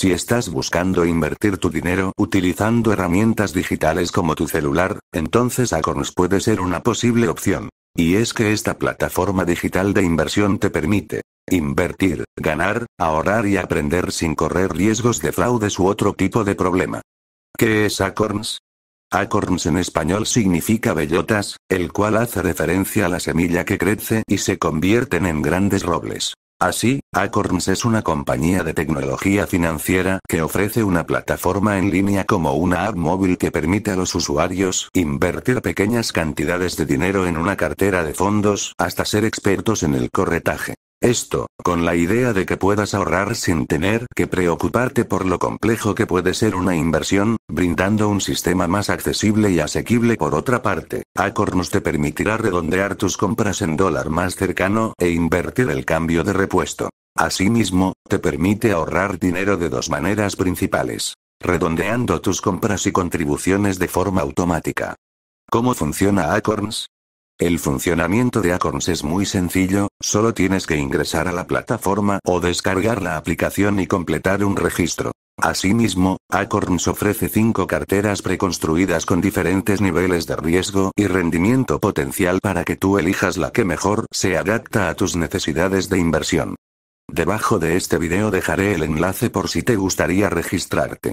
Si estás buscando invertir tu dinero utilizando herramientas digitales como tu celular, entonces Acorns puede ser una posible opción. Y es que esta plataforma digital de inversión te permite invertir, ganar, ahorrar y aprender sin correr riesgos de fraudes u otro tipo de problema. ¿Qué es Acorns? Acorns en español significa bellotas, el cual hace referencia a la semilla que crece y se convierten en grandes robles. Así, Acorns es una compañía de tecnología financiera que ofrece una plataforma en línea como una app móvil que permite a los usuarios invertir pequeñas cantidades de dinero en una cartera de fondos hasta ser expertos en el corretaje. Esto, con la idea de que puedas ahorrar sin tener que preocuparte por lo complejo que puede ser una inversión, brindando un sistema más accesible y asequible por otra parte, Acorns te permitirá redondear tus compras en dólar más cercano e invertir el cambio de repuesto. Asimismo, te permite ahorrar dinero de dos maneras principales. Redondeando tus compras y contribuciones de forma automática. ¿Cómo funciona Acorns? El funcionamiento de Acorns es muy sencillo, solo tienes que ingresar a la plataforma o descargar la aplicación y completar un registro. Asimismo, Acorns ofrece 5 carteras preconstruidas con diferentes niveles de riesgo y rendimiento potencial para que tú elijas la que mejor se adapta a tus necesidades de inversión. Debajo de este video dejaré el enlace por si te gustaría registrarte.